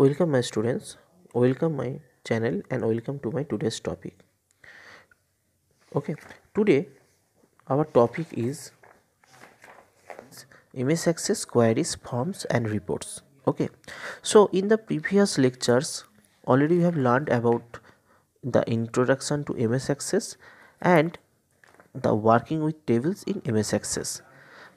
Welcome my students, welcome my channel and welcome to my today's topic. Okay, today our topic is MS access queries, forms and reports. Okay, so in the previous lectures already we have learned about the introduction to MS Access and the working with tables in MS Access.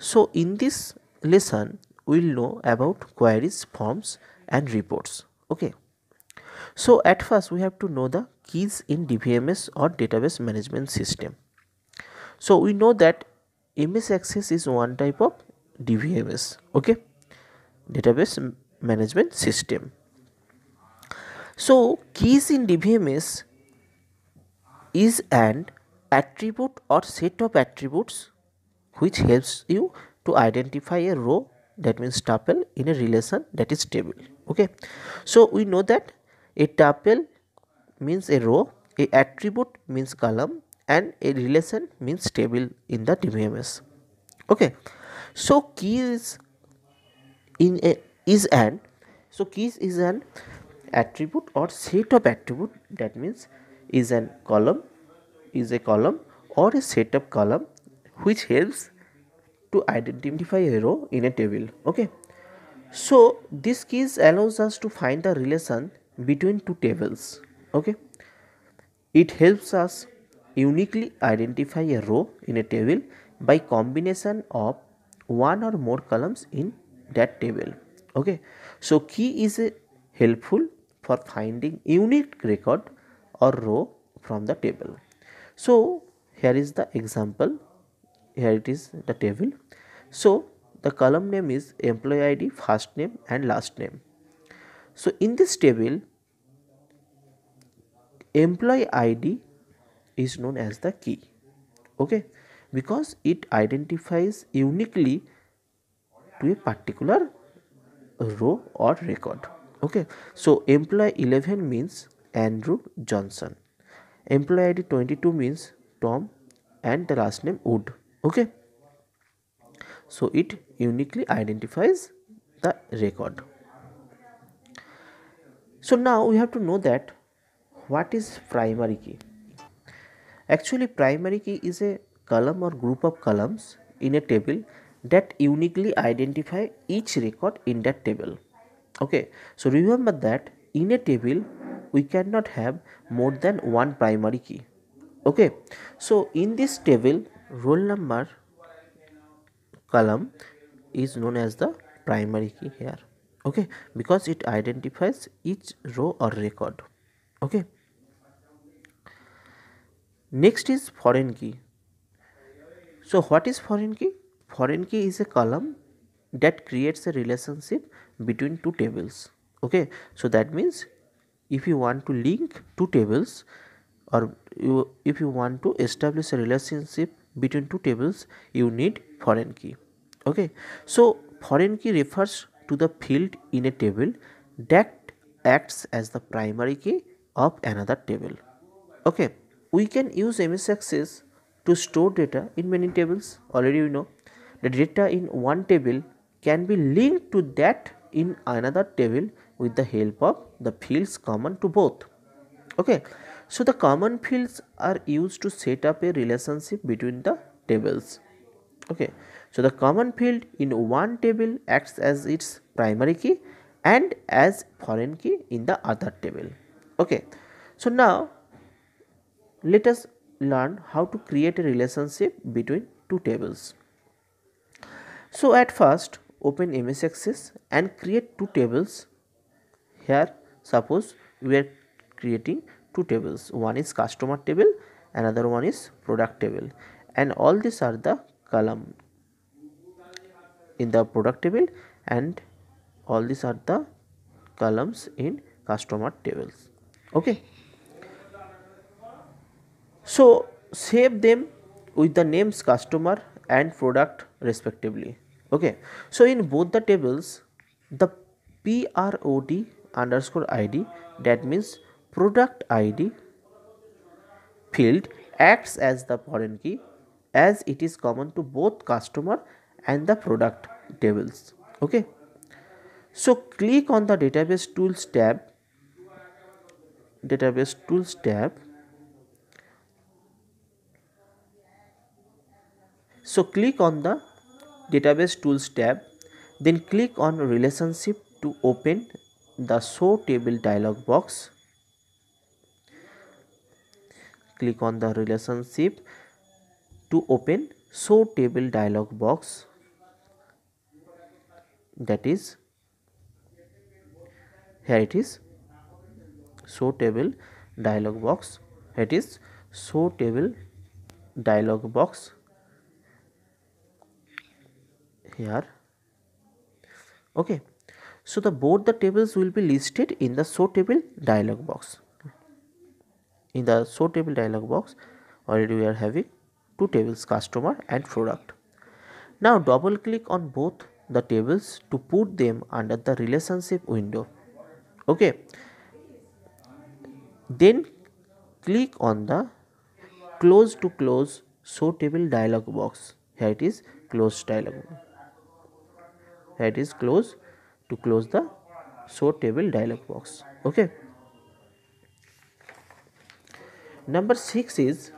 So in this lesson we will know about queries, forms and reports okay so at first we have to know the keys in DBMS or database management system so we know that MS access is one type of DBMS okay database management system so keys in DBMS is an attribute or set of attributes which helps you to identify a row that means tuple in a relation that is table okay so we know that a tuple means a row a attribute means column and a relation means table in the dbms okay so keys in a is an so keys is an attribute or set of attribute that means is an column is a column or a set of column which helps to identify a row in a table okay so this case allows us to find the relation between two tables. Okay. It helps us uniquely identify a row in a table by combination of one or more columns in that table. Okay. So key is helpful for finding unique record or row from the table. So here is the example. Here it is the table. So the column name is employee ID, first name and last name. So in this table, employee ID is known as the key, okay, because it identifies uniquely to a particular row or record, okay. So employee 11 means Andrew Johnson, employee ID 22 means Tom and the last name Wood, okay so it uniquely identifies the record so now we have to know that what is primary key actually primary key is a column or group of columns in a table that uniquely identify each record in that table okay so remember that in a table we cannot have more than one primary key okay so in this table roll number column is known as the primary key here okay because it identifies each row or record okay next is foreign key so what is foreign key foreign key is a column that creates a relationship between two tables okay so that means if you want to link two tables or you, if you want to establish a relationship between two tables you need foreign key okay so foreign key refers to the field in a table that acts as the primary key of another table okay we can use ms access to store data in many tables already you know the data in one table can be linked to that in another table with the help of the fields common to both okay so the common fields are used to set up a relationship between the tables okay so the common field in one table acts as its primary key and as foreign key in the other table. Okay. So now let us learn how to create a relationship between two tables. So at first open MS Access and create two tables. Here suppose we are creating two tables. One is customer table, another one is product table and all these are the column in the product table and all these are the columns in customer tables okay so save them with the names customer and product respectively okay so in both the tables the prod underscore id that means product id field acts as the foreign key as it is common to both customer and the product tables okay so click on the database tools tab database tools tab so click on the database tools tab then click on relationship to open the show table dialog box click on the relationship to open show table dialog box that is here it is show table dialog box it is show table dialog box here okay so the both the tables will be listed in the show table dialog box in the show table dialog box already we are having two tables customer and product now double click on both the tables to put them under the relationship window okay then click on the close to close show table dialog box here it is close dialog here it is close to close the show table dialog box okay number 6 is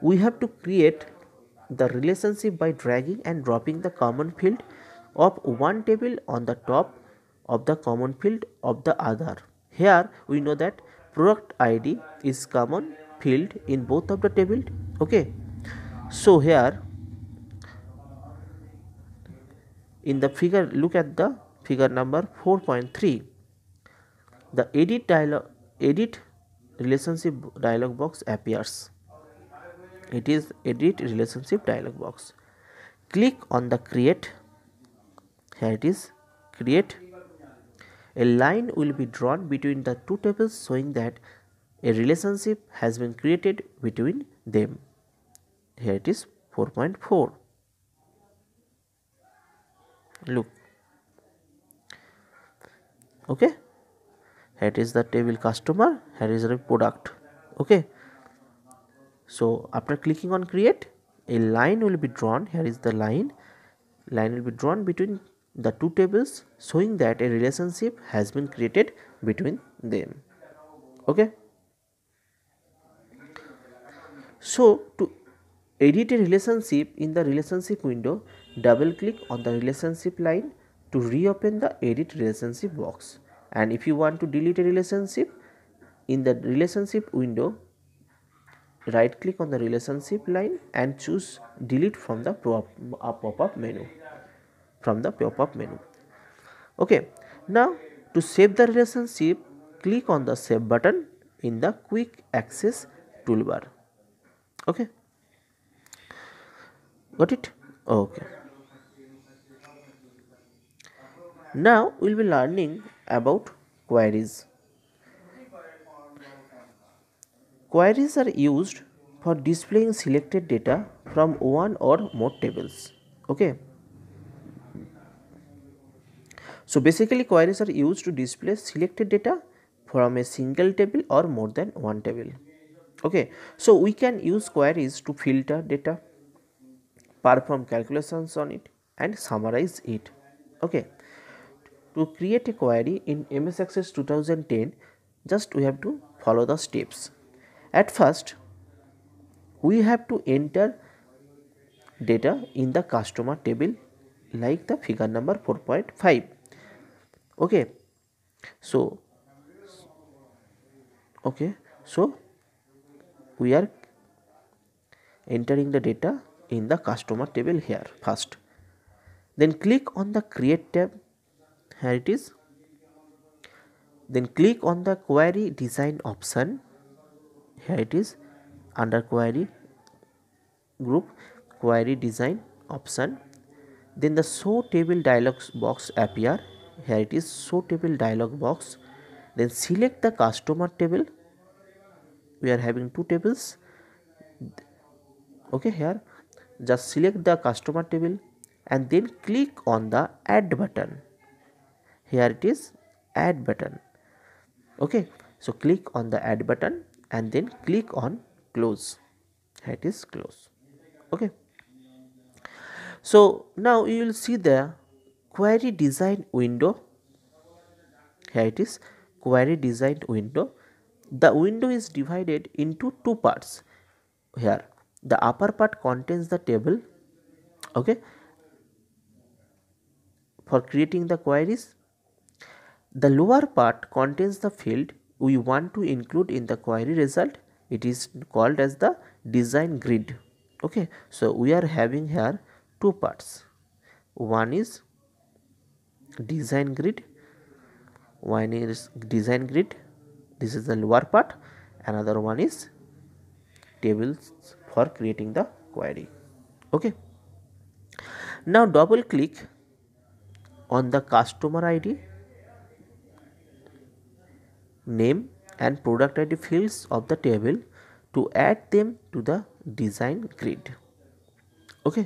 we have to create the relationship by dragging and dropping the common field of one table on the top of the common field of the other. Here we know that product ID is common field in both of the tables. Okay. So here in the figure look at the figure number 4.3 the edit dialog edit relationship dialog box appears it is edit relationship dialog box click on the create here it is create a line will be drawn between the two tables showing that a relationship has been created between them here it is 4.4 look okay here is the table customer here is the product okay so after clicking on create a line will be drawn here is the line line will be drawn between the two tables showing that a relationship has been created between them okay so to edit a relationship in the relationship window double click on the relationship line to reopen the edit relationship box and if you want to delete a relationship in the relationship window right click on the relationship line and choose delete from the uh, pop-up menu from the pop-up menu okay now to save the relationship click on the save button in the quick access toolbar okay got it okay now we'll be learning about queries Queries are used for displaying selected data from one or more tables. Okay. So basically queries are used to display selected data from a single table or more than one table. Okay. So we can use queries to filter data, perform calculations on it and summarize it. Okay. To create a query in MS Access 2010, just we have to follow the steps. At first, we have to enter data in the customer table like the figure number 4.5 okay so okay so we are entering the data in the customer table here first then click on the create tab here it is then click on the query design option here it is under query group query design option then the show table dialog box appear here it is show table dialog box then select the customer table we are having two tables okay here just select the customer table and then click on the add button here it is add button okay so click on the add button and then click on close that is close okay so now you will see the query design window here it is query design window the window is divided into two parts here the upper part contains the table okay for creating the queries the lower part contains the field we want to include in the query result it is called as the design grid okay so we are having here two parts one is design grid one is design grid this is the lower part another one is tables for creating the query okay now double click on the customer id name and product ID fields of the table to add them to the design grid okay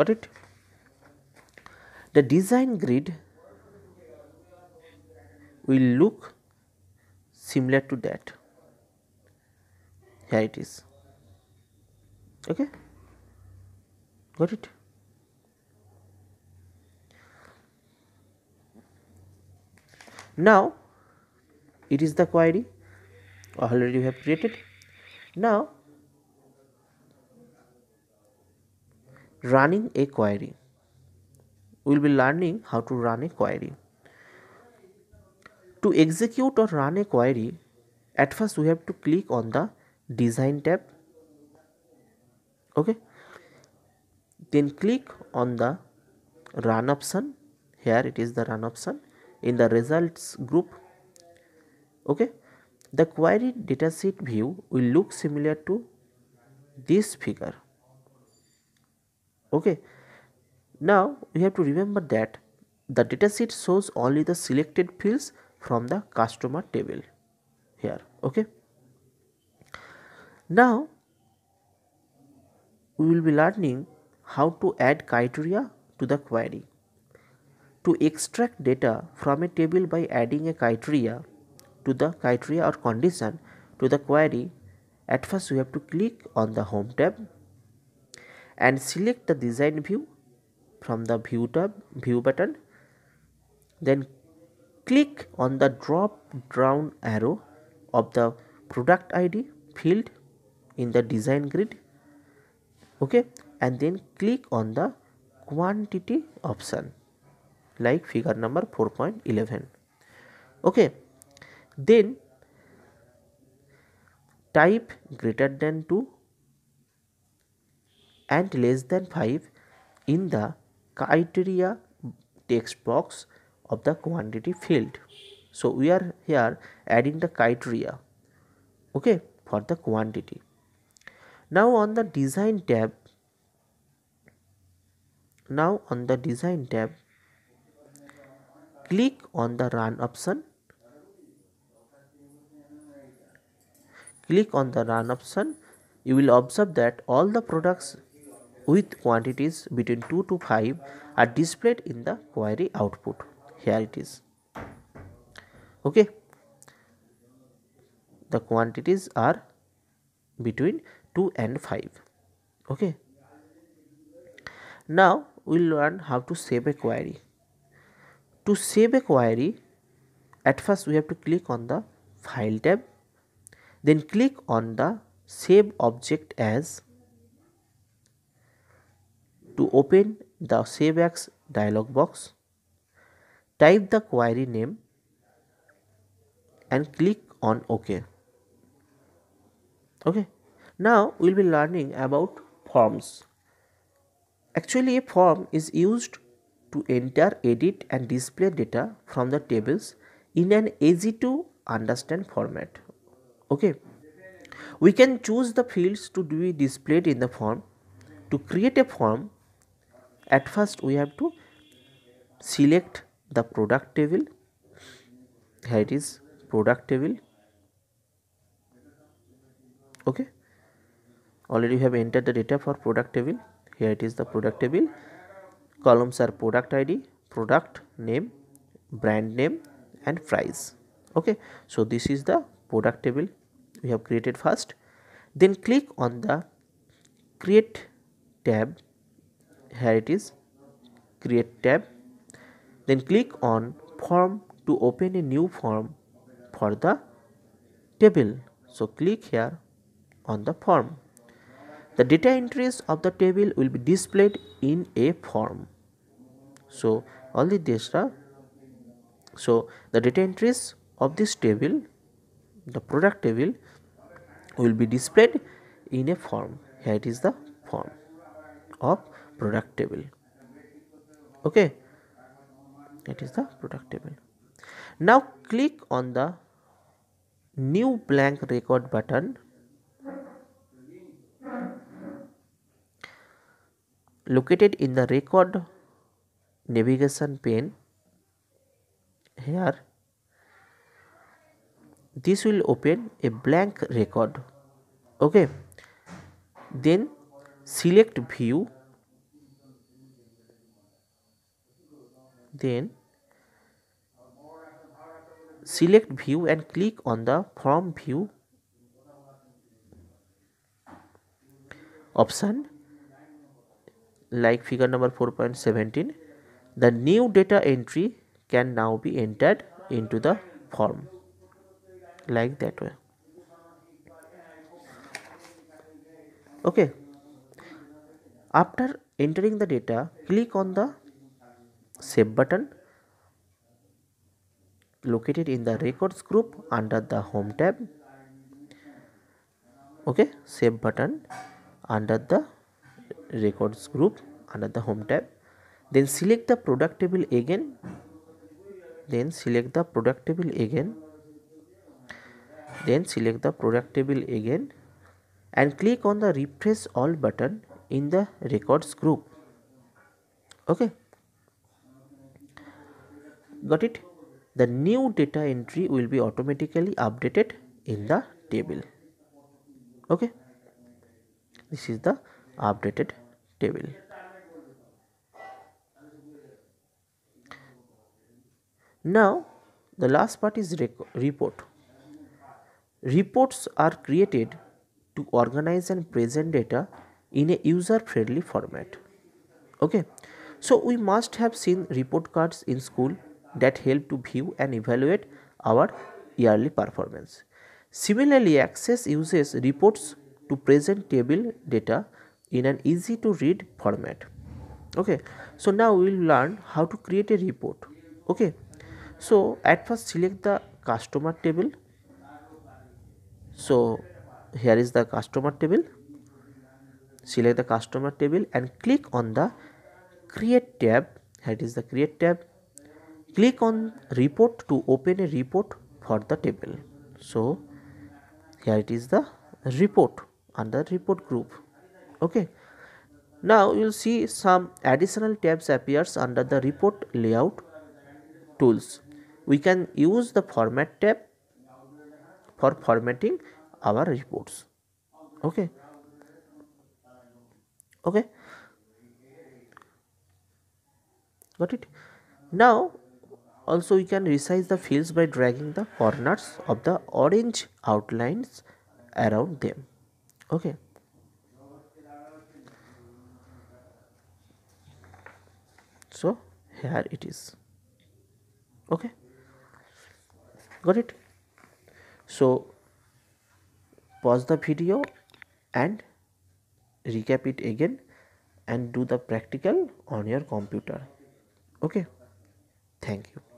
got it the design grid will look similar to that here it is okay got it now it is the query already we have created now running a query we will be learning how to run a query to execute or run a query at first we have to click on the design tab okay then click on the run option here it is the run option in the results group okay the query dataset view will look similar to this figure okay now we have to remember that the dataset shows only the selected fields from the customer table here okay now we will be learning how to add criteria to the query to extract data from a table by adding a criteria to the criteria or condition to the query at first we have to click on the home tab and select the design view from the view tab view button then click on the drop down arrow of the product id field in the design grid okay and then click on the quantity option like figure number 4.11 okay then type greater than 2 and less than 5 in the criteria text box of the quantity field so we are here adding the criteria okay for the quantity now on the design tab now on the design tab click on the run option click on the run option you will observe that all the products with quantities between 2 to 5 are displayed in the query output here it is okay the quantities are between 2 and 5 okay now we'll learn how to save a query to save a query at first we have to click on the file tab then click on the save object as to open the save as dialog box type the query name and click on ok okay now we'll be learning about forms actually a form is used to enter, edit and display data from the tables in an easy to understand format. Okay. We can choose the fields to be displayed in the form. To create a form, at first we have to select the product table. Here it is product table. Okay. Already we have entered the data for product table. Here it is the product table columns are product id product name brand name and price okay so this is the product table we have created first then click on the create tab here it is create tab then click on form to open a new form for the table so click here on the form the data entries of the table will be displayed in a form so only this so the data entries of this table the product table will be displayed in a form here it is the form of product table okay it is the product table now click on the new blank record button located in the record navigation pane here this will open a blank record okay then select view then select view and click on the form view option like figure number 4.17 the new data entry can now be entered into the form like that way okay after entering the data click on the save button located in the records group under the home tab okay save button under the records group under the home tab then select the product table again then select the product table again then select the product table again and click on the refresh all button in the records group okay got it the new data entry will be automatically updated in the table okay this is the updated table now the last part is report reports are created to organize and present data in a user friendly format okay so we must have seen report cards in school that help to view and evaluate our yearly performance similarly access uses reports to present table data in an easy to read format okay so now we will learn how to create a report okay so at first select the customer table so here is the customer table select the customer table and click on the create tab It is the create tab click on report to open a report for the table so here it is the report under report group okay now you will see some additional tabs appears under the report layout tools we can use the format tab for formatting our reports okay okay got it now also we can resize the fields by dragging the corners of the orange outlines around them okay so here it is okay got it so pause the video and recap it again and do the practical on your computer okay thank you